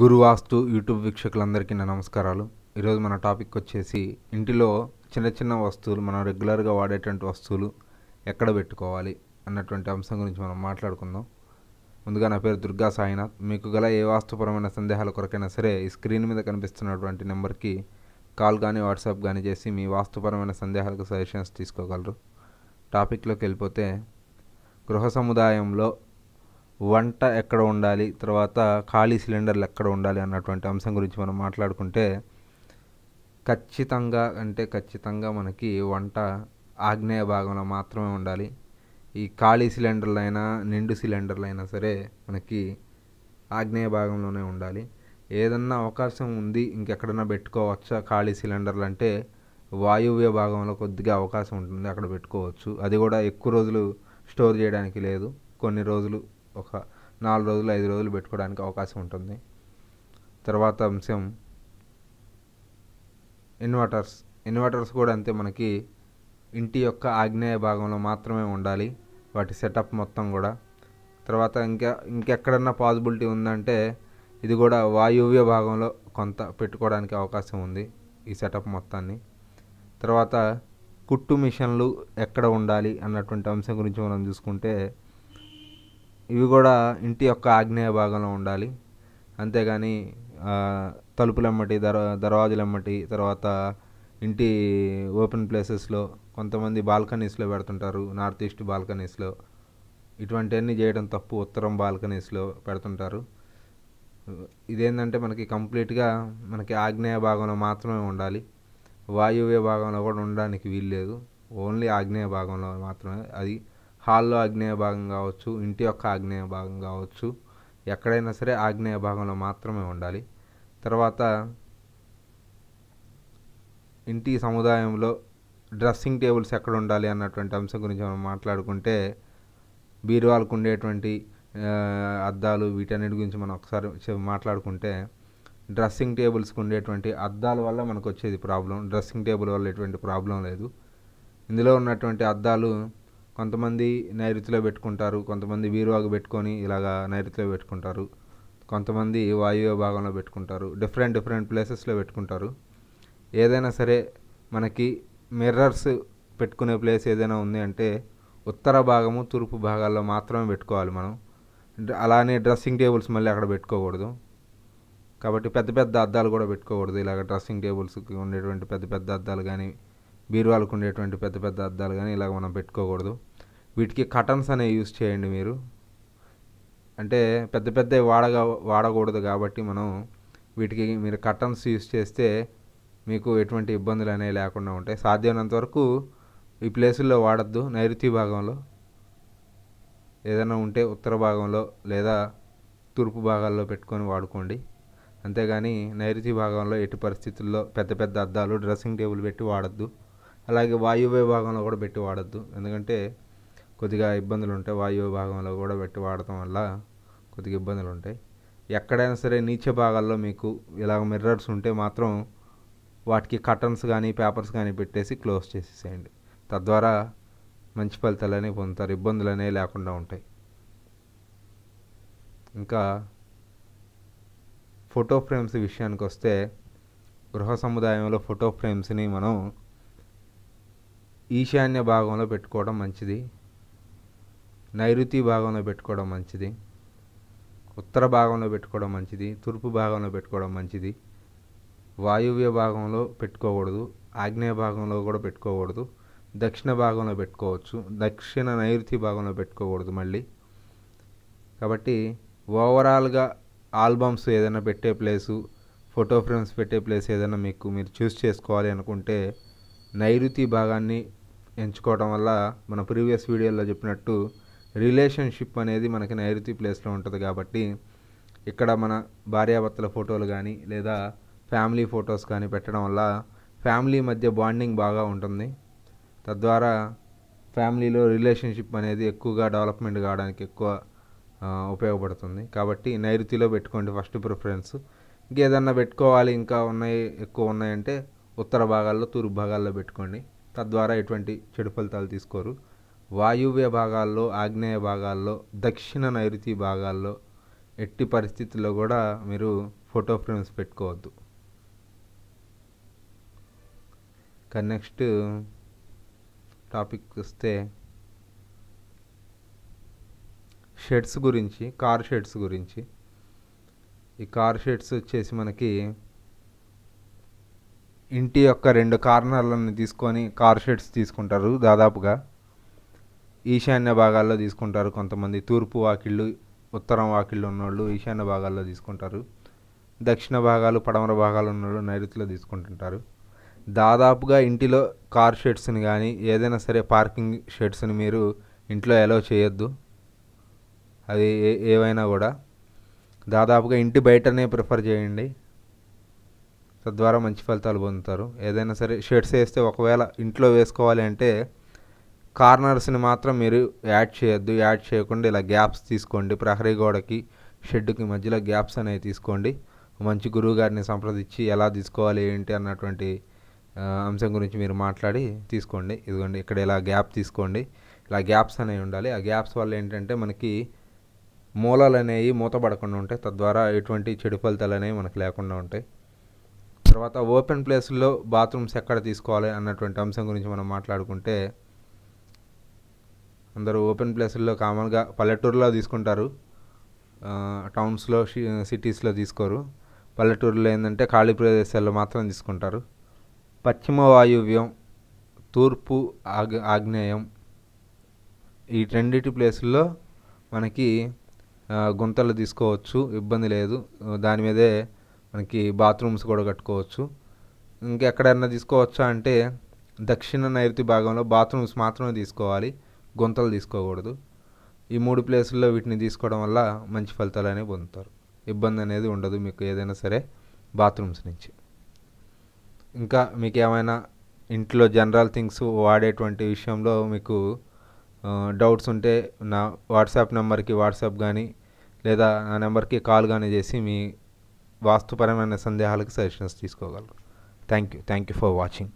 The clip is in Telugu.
గురువాస్తు యూట్యూబ్ వీక్షకులందరికీ నా నమస్కారాలు ఈరోజు మన టాపిక్ వచ్చేసి ఇంటిలో చిన్న చిన్న వస్తువులు మనం రెగ్యులర్గా వాడేటువంటి వస్తువులు ఎక్కడ పెట్టుకోవాలి అన్నటువంటి అంశం గురించి మనం మాట్లాడుకుందాం ముందుగా నా పేరు దుర్గా సాయినాథ్ మీకు గల ఏ వాస్తుపరమైన సందేహాల కొరకైనా సరే ఈ స్క్రీన్ మీద కనిపిస్తున్నటువంటి నెంబర్కి కాల్ కానీ వాట్సాప్ కానీ చేసి మీ వాస్తుపరమైన సందేహాలకు సజెషన్స్ తీసుకోగలరు టాపిక్లోకి వెళ్ళిపోతే గృహ సముదాయంలో వంట ఎక్కడ ఉండాలి తర్వాత ఖాళీ సిలిండర్లు ఎక్కడ ఉండాలి అన్నటువంటి అంశం గురించి మనం మాట్లాడుకుంటే ఖచ్చితంగా అంటే ఖచ్చితంగా మనకి వంట ఆగ్నేయ భాగంలో మాత్రమే ఉండాలి ఈ ఖాళీ సిలిండర్లైనా నిండు సిలిండర్లు అయినా సరే మనకి ఆగ్నేయ భాగంలోనే ఉండాలి ఏదన్నా అవకాశం ఉంది ఇంకెక్కడన్నా పెట్టుకోవచ్చా ఖాళీ సిలిండర్లు అంటే వాయువ్య భాగంలో కొద్దిగా అవకాశం ఉంటుంది అక్కడ పెట్టుకోవచ్చు అది కూడా ఎక్కువ రోజులు స్టోర్ చేయడానికి లేదు కొన్ని రోజులు ఒక నాలుగు రోజులు ఐదు రోజులు పెట్టుకోవడానికి అవకాశం ఉంటుంది తర్వాత అంశం ఇన్వర్టర్స్ ఇన్వర్టర్స్ కూడా అంతే మనకి ఇంటి యొక్క ఆగ్నేయ భాగంలో మాత్రమే ఉండాలి వాటి సెటప్ మొత్తం కూడా తర్వాత ఇంకా ఇంకెక్కడన్నా పాసిబిలిటీ ఉందంటే ఇది కూడా వాయువ్య భాగంలో కొంత పెట్టుకోవడానికి అవకాశం ఉంది ఈ సెటప్ మొత్తాన్ని తర్వాత కుట్టు మిషన్లు ఎక్కడ ఉండాలి అన్నటువంటి అంశం గురించి మనం చూసుకుంటే ఇవి కూడా ఇంటి యొక్క ఆగ్నేయ భాగంలో ఉండాలి అంతేగాని తలుపులెమ్మటి దర్వా దర్వాజులెమ్మటి తర్వాత ఇంటి ఓపెన్ ప్లేసెస్లో కొంతమంది బాల్కనీస్లో పెడుతుంటారు నార్త్ ఈస్ట్ బాల్కనీస్లో ఇటువంటివన్నీ చేయడం తప్పు ఉత్తరం బాల్కనీస్లో పెడుతుంటారు ఇదేంటంటే మనకి కంప్లీట్గా మనకి ఆగ్నేయ భాగంలో మాత్రమే ఉండాలి వాయువ్య భాగంలో కూడా ఉండడానికి వీల్లేదు ఓన్లీ ఆగ్నేయ భాగంలో మాత్రమే అది హాల్లో ఆగ్నేయ భాగం కావచ్చు ఇంటి యొక్క ఆగ్నేయ భాగం కావచ్చు ఎక్కడైనా సరే ఆగ్నేయ భాగంలో మాత్రమే ఉండాలి తర్వాత ఇంటి సముదాయంలో డ్రెస్సింగ్ టేబుల్స్ ఎక్కడ ఉండాలి అన్నటువంటి అంశం గురించి మనం మాట్లాడుకుంటే బీరువాళ్ళకు ఉండేటువంటి అద్దాలు వీటన్నిటి గురించి మనం ఒకసారి మాట్లాడుకుంటే డ్రెస్సింగ్ టేబుల్స్కి ఉండేటువంటి అద్దాల వల్ల మనకు వచ్చేది ప్రాబ్లం డ్రెస్సింగ్ టేబుల్ వల్ల ఎటువంటి ప్రాబ్లం లేదు ఇందులో ఉన్నటువంటి అద్దాలు కొంతమంది నైరుతిలో పెట్టుకుంటారు కొంతమంది బీరువాకు పెట్టుకొని ఇలాగా నైరుతిలో పెట్టుకుంటారు కొంతమంది వాయువ్య భాగంలో పెట్టుకుంటారు డిఫరెంట్ డిఫరెంట్ ప్లేసెస్లో పెట్టుకుంటారు ఏదైనా సరే మనకి మిర్రర్స్ పెట్టుకునే ప్లేస్ ఏదైనా ఉంది అంటే ఉత్తర భాగము తూర్పు భాగాల్లో మాత్రమే పెట్టుకోవాలి మనం అలానే డ్రెస్సింగ్ టేబుల్స్ మళ్ళీ అక్కడ పెట్టుకోకూడదు కాబట్టి పెద్ద పెద్ద అద్దాలు కూడా పెట్టుకోకూడదు ఇలాగ డ్రెస్సింగ్ టేబుల్స్కి ఉండేటువంటి పెద్ద పెద్ద అద్దాలు కానీ బీరువాలకు ఉండేటువంటి పెద్ద పెద్ద అద్దాలు కానీ ఇలాగ మనం పెట్టుకోకూడదు వీటికి కటన్స్ అనేవి యూస్ చేయండి మీరు అంటే పెద్ద పెద్ద వాడగా వాడకూడదు కాబట్టి మనం వీటికి మీరు కటన్స్ యూస్ చేస్తే మీకు ఎటువంటి ఇబ్బందులు అనేవి లేకుండా ఉంటాయి సాధ్యమైనంత వరకు ఈ ప్లేసుల్లో వాడద్దు నైరుతి భాగంలో ఏదైనా ఉంటే ఉత్తర భాగంలో లేదా తూర్పు భాగాల్లో పెట్టుకొని వాడుకోండి అంతేగాని నైరుతి భాగంలో ఎట్టి పరిస్థితుల్లో పెద్ద పెద్ద అద్దాలు డ్రెస్సింగ్ టేబుల్ పెట్టి వాడద్దు అలాగే వాయువ్య భాగంలో కూడా పెట్టి వాడద్దు ఎందుకంటే కొద్దిగా ఇబ్బందులు ఉంటాయి వాయువు భాగంలో కూడా పెట్టి వాడటం వల్ల కొద్దిగా ఇబ్బందులు ఉంటాయి ఎక్కడైనా సరే నీచ భాగాల్లో మీకు ఇలాగ మిర్రర్స్ ఉంటే మాత్రం వాటికి కర్టన్స్ కానీ పేపర్స్ కానీ పెట్టేసి క్లోజ్ చేసేసేయండి తద్వారా మంచి ఫలితాలు అనేవి పొందుతారు ఇబ్బందులు అనేవి లేకుండా ఉంటాయి ఇంకా ఫోటో ఫ్రేమ్స్ విషయానికి వస్తే గృహ సముదాయంలో ఫోటో ఫ్రేమ్స్ని మనం ఈశాన్య భాగంలో పెట్టుకోవడం మంచిది నైరుతి భాగంలో పెట్టుకోవడం మంచిది ఉత్తర భాగంలో పెట్టుకోవడం మంచిది తూర్పు భాగంలో పెట్టుకోవడం మంచిది వాయువ్య భాగంలో పెట్టుకోకూడదు ఆగ్నేయ భాగంలో కూడా పెట్టుకోకూడదు దక్షిణ భాగంలో పెట్టుకోవచ్చు దక్షిణ నైరుతి భాగంలో పెట్టుకోకూడదు మళ్ళీ కాబట్టి ఓవరాల్గా ఆల్బమ్స్ ఏదైనా పెట్టే ప్లేసు ఫోటో ఫ్రేమ్స్ పెట్టే ప్లేస్ ఏదైనా మీకు మీరు చూస్ చేసుకోవాలి అనుకుంటే నైరుతి భాగాన్ని ఎంచుకోవడం వల్ల మన ప్రీవియస్ వీడియోలో చెప్పినట్టు రిలేషన్షిప్ అనేది మనకి నైరుతి ప్లేస్లో ఉంటుంది కాబట్టి ఇక్కడ మన భార్యాభర్తల ఫోటోలు కానీ లేదా ఫ్యామిలీ ఫొటోస్ కానీ పెట్టడం వల్ల ఫ్యామిలీ మధ్య బాండింగ్ బాగా ఉంటుంది తద్వారా ఫ్యామిలీలో రిలేషన్షిప్ అనేది ఎక్కువగా డెవలప్మెంట్ కావడానికి ఎక్కువ ఉపయోగపడుతుంది కాబట్టి నైరుతిలో పెట్టుకోండి ఫస్ట్ ప్రిఫరెన్స్ ఇంకేదన్నా పెట్టుకోవాలి ఇంకా ఉన్నాయి ఎక్కువ ఉన్నాయంటే ఉత్తర భాగాల్లో తూర్పు భాగాల్లో పెట్టుకోండి తద్వారా ఎటువంటి చెడు ఫలితాలు తీసుకోరు వాయువ్య భాగాల్లో ఆగ్నేయ భాగాల్లో దక్షిణ నైరుతి భాగాల్లో ఎట్టి పరిస్థితుల్లో కూడా మీరు ఫోటో ఫ్రేమ్స్ పెట్టుకోవద్దు కానీ నెక్స్ట్ టాపిక్ వస్తే షెడ్స్ గురించి కార్ షెడ్స్ గురించి ఈ కార్ షెడ్స్ వచ్చేసి మనకి ఇంటి యొక్క రెండు కార్నర్లను తీసుకొని కార్ షెడ్స్ తీసుకుంటారు దాదాపుగా ఈశాన్య భాగాల్లో తీసుకుంటారు కొంతమంది తూర్పు వాకిళ్ళు ఉత్తరం వాకిళ్ళు ఉన్నోళ్ళు ఈశాన్య భాగాల్లో తీసుకుంటారు దక్షిణ భాగాలు పడమర భాగాలు ఉన్నోళ్ళు నైరుతిలో తీసుకుంటుంటారు దాదాపుగా ఇంటిలో కార్ షెడ్స్ని కానీ ఏదైనా సరే పార్కింగ్ షెడ్స్ని మీరు ఇంట్లో అలో చేయొద్దు అది ఏవైనా కూడా దాదాపుగా ఇంటి బయటనే ప్రిఫర్ చేయండి తద్వారా మంచి ఫలితాలు పొందుతారు ఏదైనా సరే షర్ట్స్ వేస్తే ఒకవేళ ఇంట్లో వేసుకోవాలి అంటే కార్నర్స్ని మాత్రం మీరు యాడ్ చేయొద్దు యాడ్ చేయకుండా ఇలా గ్యాప్స్ తీసుకోండి ప్రహరీ గోడకి షెడ్కి మధ్యలో గ్యాప్స్ అనేవి తీసుకోండి మంచి గురువు గారిని సంప్రదించి ఎలా తీసుకోవాలి ఏంటి అన్నటువంటి అంశం గురించి మీరు మాట్లాడి తీసుకోండి ఇదిగోండి ఇక్కడ ఇలా గ్యాప్ తీసుకోండి ఇలా గ్యాప్స్ అనేవి ఉండాలి ఆ గ్యాప్స్ వల్ల ఏంటంటే మనకి మూలాలు అనేవి మూతపడకుండా ఉంటాయి తద్వారా ఎటువంటి చెడు ఫలితాలు అనేవి మనకు లేకుండా ఉంటాయి తర్వాత ఓపెన్ ప్లేస్లో బాత్రూమ్స్ ఎక్కడ తీసుకోవాలి అన్నటువంటి అంశం గురించి మనం మాట్లాడుకుంటే అందరూ ఓపెన్ ప్లేసుల్లో కామన్గా పల్లెటూరులో తీసుకుంటారు టౌన్స్లో సిటీస్లో తీసుకోరు పల్లెటూరులో ఏంటంటే ఖాళీ ప్రదేశాల్లో మాత్రం తీసుకుంటారు పశ్చిమ వాయువ్యం తూర్పు ఆగ్ ఆగ్నేయం ఈ రెండింటి ప్లేసుల్లో మనకి గుంతలు తీసుకోవచ్చు ఇబ్బంది లేదు దాని మీదే మనకి బాత్రూమ్స్ కూడా కట్టుకోవచ్చు ఇంకెక్కడైనా తీసుకోవచ్చా అంటే దక్షిణ నైరుతి భాగంలో బాత్రూమ్స్ మాత్రమే తీసుకోవాలి గుంతలు తీసుకోకూడదు ఈ మూడు ప్లేసుల్లో వీటిని తీసుకోవడం వల్ల మంచి ఫలితాలు అనేవి పొందుతారు ఇబ్బంది అనేది ఉండదు మీకు ఏదైనా సరే బాత్రూమ్స్ నుంచి ఇంకా మీకు ఏమైనా ఇంట్లో జనరల్ థింగ్స్ వాడేటువంటి విషయంలో మీకు డౌట్స్ ఉంటే నా వాట్సాప్ నెంబర్కి వాట్సాప్ కానీ లేదా నా నెంబర్కి కాల్ కానీ చేసి మీ వాస్తుపరమైన సందేహాలకు సజెషన్స్ తీసుకోగలరు thank you thank you for watching